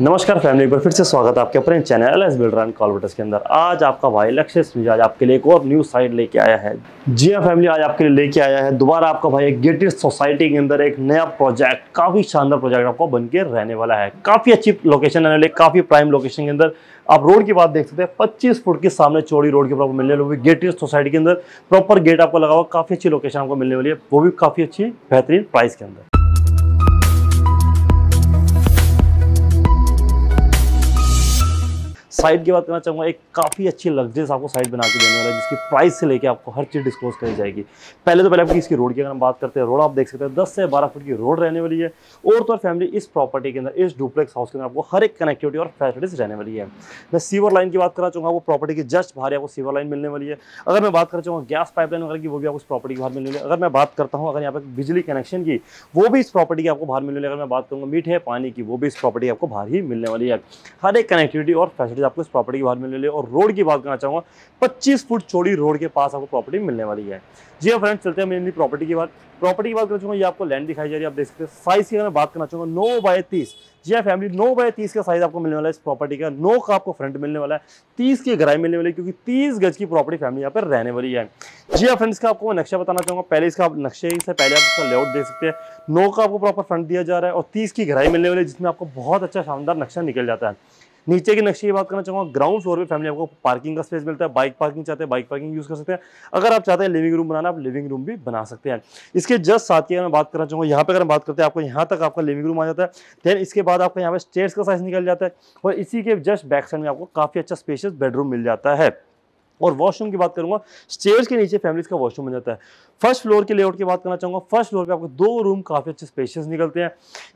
नमस्कार फैमिली पर फिर से स्वागत है आपके अपने channel L S builder and collaborators के अंदर आज आपका भाई लक्ष्य सुजाज आपके लिए एक और न्यूज साइट लेके आया है जी हाँ फैमिली आज आपके लिए लेके आया है दोबारा आपका भाई एक गेटेड सोसाइटी के अंदर एक नया प्रोजेक्ट काफ़ी शानदार प्रोजेक्ट आपको बन के रहने वाला है काफ़ी अच्छी लोकेशन रहने वाली काफ़ी प्राइम लोकेशन के अंदर आप रोड की बात देख सकते हैं पच्चीस फुट के सामने चौड़ी रोड के ऊपर मिलने वाली गेटेड सोसाइटी के अंदर प्रॉपर गेट आपको लगा हुआ काफ़ी अच्छी लोकेशन आपको मिलने वाली है वो भी काफ़ी अच्छी बेहतरीन प्राइस के अंदर साइड की बात करना चाहूँगा एक काफ़ी अच्छी लग्जरीज आपको साइड बना के देने वाला है जिसकी प्राइस से लेकर आपको हर चीज़ डिस्क्लोज करी जाएगी पहले तो पहले आपकी इसकी रोड की अगर हम बात करते हैं रोड आप देख सकते हैं दस से बारह फुट की रोड रहने वाली है और तो फैमिली इस प्रॉपर्टी के अंदर इस डुप्लेक्स हाउस के अंदर आपको हर एक कनेक्टिविटी और फैसिलिटीज़ रहने वाली है मैं सीवर लाइन की बात करना चाहूँगा आपको प्रॉपर्टी की जस्ट बाहर आपको सीवर लाइन मिलने वाली है अगर मैं बात करना चाहूँगा गैस पाइपलाइन वगैरह की वो भी आपको इस प्रॉपर्टी के बाहर मिलने वाली अगर मैं बात करता हूँ अगर यहाँ पर बिजली कनेक्शन की वो भी इस प्रॉपर्टी की आपको बाहर मिलने वाली अगर मैं बात करूँगा मीठे पानी की वो भी इस प्रॉपर्टी आपको बाहर ही मिलने वाली है हर एक कनेक्टिविटी और फैसिलिटीज आपको इस प्रॉपर्टी की बात मिलने वाली है और रोड की बात करना चाहूंगा पच्चीस फुट चौड़ी रोड के पास आपको प्रॉपर्टी मिलने वाली है जी फ्रेंड्स हाँ चलते हैं मेरी प्रॉपर्टी की बात प्रॉपर्टी की बात करना चाहूंगा ये आपको लैंड दिखाई जा रही है आप देख सकते हैं साइज की अगर मैं बात करना चाहूंगा नौ बाय तीस जी हाँ फैमिली नौ बाय तीस का साइज आपको मिलने वाला है इस प्रॉपर्टी का नौ का आपको फ्रंट मिलने वाला है तीस की गहराई मिलने वाली है क्योंकि तीस गज की प्रॉपर्टी फैमिली यहाँ पर रहने वाली है जी हाँ फ्रेंड्स का आपको मैं नक्शा बताना चाहूंगा पहले इसका आप नक्शे से पहले आप इसका लेआउट देख सकते हैं नौ का आपको प्रॉपर फ्रंट दिया जा रहा है और तीस की गहराई मिलने वाली है जिसमें आपको बहुत अच्छा शानदार नक्शा निकल जाता है नीचे के नक्शे की बात करना चाहूँगा ग्राउंड फ्लोर पे फैमिली आपको पार्किंग का स्पेस मिलता है बाइक पार्किंग चाहते हैं बाइक पार्किंग यूज़ कर सकते हैं अगर आप चाहते हैं लिविंग रूम बनाना आप लिविंग रूम भी बना सकते हैं इसके जस्ट साथ की अगर मैं बात करना चाहूँगा यहाँ पर अगर बात करते हैं आपको यहाँ तक आपका लिविंग रूम आ जाता है देन इसके बाद आपको यहाँ पर स्टेयर्स का साइज निकल जाता है और इसी के जस्ट बैक साइड में आपको काफ़ी अच्छा स्पेशियस बेडरूम मिल जाता है और वॉशरूम की बात करूंगा स्टेयर्स के नीचे फैमिलीज का वॉशरूम बन जाता है फर्स्ट फ्लोर के लेआउट की बात करना चाहूंगा फर्स्ट फ्लोर पे आपको दो रूम काफ़ी अच्छे स्पेशियस निकलते हैं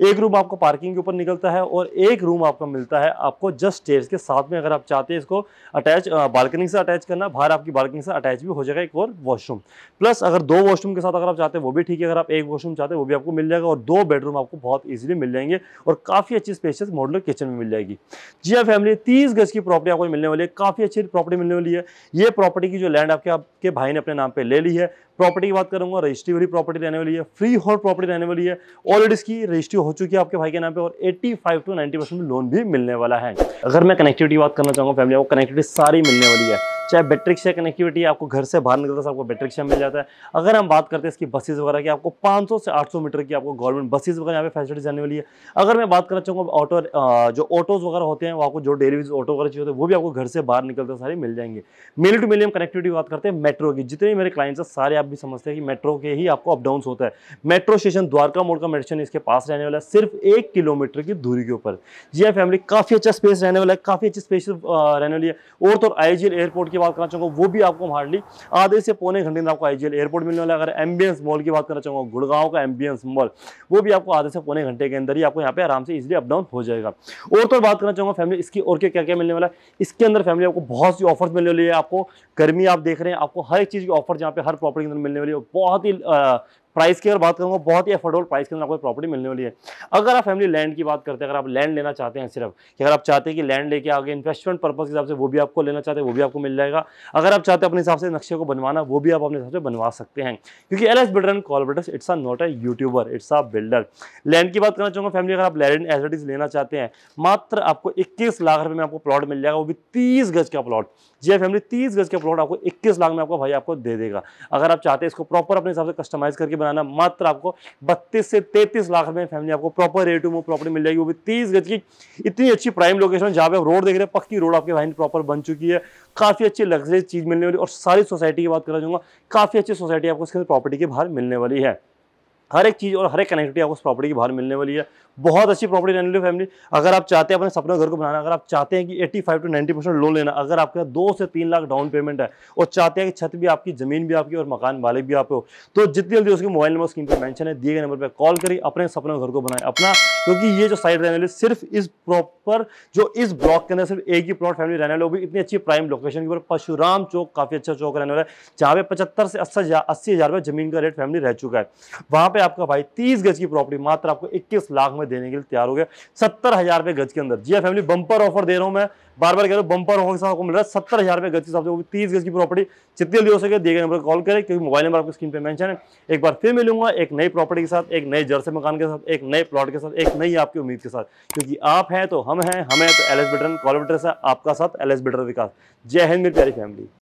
एक रूम आपको पार्किंग के ऊपर निकलता है और एक रूम आपका मिलता है आपको जस्ट स्टेज के साथ में अगर आप चाहते हैं इसको अटैच बालकनी से अटैच करना बाहर आपकी बालकनी से अटैच भी हो जाएगा एक और वॉशरूम प्लस अगर दो वॉशरूम के साथ अगर आप चाहते हैं वो भी ठीक है अगर आप एक वॉशरूम चाहते हैं वो भी आपको मिल जाएगा और दो बेडरूम आपको बहुत ईजिली मिल जाएंगे और काफ़ी अच्छी स्पेशियस मॉडलर किचन में मिल जाएगी जी हाँ फैमिली तीस गज की प्रॉपर्टी आपको मिलने वाली है काफ़ी अच्छी प्रॉपर्टी मिलने वाली है ये प्रॉपर्टी की जो लैंड आपके आपके भाई ने अपने नाम पर ले ली है प्रॉपर्टी की बात करूंगा रजिस्ट्री वाली प्रॉपर्टी रहने वाली है फ्री होल्ड प्रॉपर्टी रहने वाली है ऑलरेडी इसकी रजिस्ट्री हो चुकी है आपके भाई के नाम पे और 85 टू 90 परसेंट लोन भी मिलने वाला है अगर मैं कनेक्टिविटी बात करना चाहूंगा फैमिली को कनेक्टिविटी सारी मिलने वाली है चाहे बैटरी रिक्शा कनेक्टिविटी आपको घर से बाहर निकलता है आपको बैटरी रिक्शा मिल जाता है अगर हम बात करते हैं इसकी बसेज़ वगैरह की आपको 500 से 800 मीटर की आपको गवर्नमेंट बसेज़ वगैरह यहाँ पे फैसिलिटी आने वाली है अगर मैं बात करना चाहूँगा ऑटो जो ऑटोज़ वगैरह होते हैं वो आपको जो डेली ऑटो वगैरह चाहिए होते हैं वो भी आपको घर से बाहर निकलते सारे मिल जाएंगे मिली टू मिलियम कनेक्टिविटी बात करते हैं मेट्रो की जितने मेरे क्लाइंट्स हैं सारे आप भी समझते हैं कि मेट्रो के ही आपको अपडाउन होता है मेट्रो स्टेशन द्वारका मोड़ का मेट्रो इसके पास रहने वाला है सिर्फ एक किलोमीटर की दूरी के ऊपर जी फैमिली हाँ, काफ़ी अच्छा स्पेस रहने वाला है काफ़ी अच्छी स्पेस रहने वाली है और तो आई एयरपोर्ट की बात करना चाहूंगा वो भी आपको हार्डली आधे से पौने घंटे में आपको आईजीएल एयरपोर्ट मिलने वाला है अगर एम्बियंस मॉल की बात करना चाहूंगा गुड़गांव का एम्बियंस मॉल वो भी आपको आधे से पौने घंटे के अंदर ही आपको यहाँ पे आराम से इजिली अपडाउन हो जाएगा और तो बात करना चाहूंगा फैमिली इसकी और क्या, क्या मिलने वाला है इसके अंदर फैमिली आपको बहुत सी ऑफर्स मिलने वाली है आपको गर्मी आप देख रहे हैं आपको हर एक चीज़ की ऑफर यहाँ पे हर प्रॉपर्टी के अंदर मिलने वाली है बहुत ही प्राइस की अगर बात करूँगा बहुत ही अफोर्डेबल प्राइस के अंदर आपको प्रॉपर्टी मिलने वाली है अगर आप फैमिली लैंड की बात करते हैं अगर आप लैंड लेना चाहते हैं सिर्फ कि अगर आप चाहते हैं कि लैंड लेके आगे इन्वेस्टमेंट पर्पज़ के हिसाब से वो भी आपको लेना चाहते हैं वो भी आपको मिल जाएगा अगर आप चाहते हैं अपने हिसाब से नक्शे को बनवाना वो भी आप अपने हिसाब से बनवा सकते हैं क्योंकि L S builder collaborators it's uh not a YouTuber it's uh builder land की बात करना चाहूँगा फैमिली अगर आप लैंड एज इज लेना चाहते हैं मात्र आपको इक्कीस लाख रुपये में आपको प्लॉट मिल जाएगा वो भी तीस गज का प्लॉट जी फैमिली हाँ, तीस गज का प्लॉट आपको इक्कीस लाख में आपको भाई आपको दे देगा अगर आप चाहते हैं इसको प्रॉपर अपने हिसाब से कस्टमाइज करके बनाना मात्र आपको बत्तीस से तैतीस लाख में फैमिली आपको proper rate to move property मिल जाएगी वो भी तीस गज की इतनी अच्छी प्राइम लोकेशन जहाँ पे आप रोड देख रहे हैं पक्की रोड आपके भाई प्रॉपर बन चुकी है काफ़ी अच्छी लग्जरी चीज़ मिलने वाली और सारी सोसाइटी की बात करा चाहूँगा काफ़ी अच्छी सोसाइटी आपको इसके प्रॉपर्टी के बाहर मिलने वाली है हर एक चीज़ और हर एक कनेक्टिविटी आपको उस प्रॉपर्टी के बाहर मिलने वाली है बहुत अच्छी प्रॉपर्टी रेनल्यू फैमिली अगर आप चाहते हैं अपने सपने घर को बनाना अगर आप चाहते हैं कि 85 टू 90 परसेंट लोन लेना अगर आपके पास दो से तीन लाख डाउन पेमेंट है और चाहते हैं कि छत भी आपकी ज़मीन भी आपकी और मकान वाले भी आप हो तो जितनी जल्दी उसके मोबाइल नंबर स्क्रीन पर मैंशन है दिए गए नंबर पर कॉल करिए अपने सपने घर को बनाए अपना क्योंकि ये जो साइड रेनल्यू सिर्फ इस प्रॉपर जो इस ब्लॉक के अंदर सिर्फ एक ही प्लॉट फैमिली रहने वाले भी इतनी अच्छी प्राइम लोकेशन के ऊपर पशुराम चौक काफ़ी अच्छा चौक रहने वाला है जहाँ पे पचहत्तर से अस्सी अस्सी हज़ार रुपये जमीन का रेट फैमिली रह चुका है वहाँ पे आपका भाई तीस गज की प्रॉपर्टी मात्र आपको इक्कीस लाख में देने के लिए तैयार हो गया सत्तर हजार रुपये गज के अंदर जिया फैमिली बंपर ऑफर दे रहा हूँ मैं बार बार कह रहा हूँ बंपर ऑफर के साथ आपको मिल रहा है सत्तर हजार रुपये गज के साथ तीस गज की प्रॉपर्टी जितनी जल्दी हो सके दिए गए नंबर कॉल करें क्योंकि मोबाइल नंबर आपको स्क्रीन पर मैंशन है एक बार फिर मिलूंगा एक नई प्रॉपर्टी के साथ एक नए जर्से मकान के साथ एक नए प्लॉट के साथ एक नई आपकी उम्मीद के साथ क्योंकि आप हैं तो हम हैं हमें तो एल एस बिटन कॉल बिटर आपका साथ एल एस बिटर विकास जय हिंद मेरी प्यारी फैमिली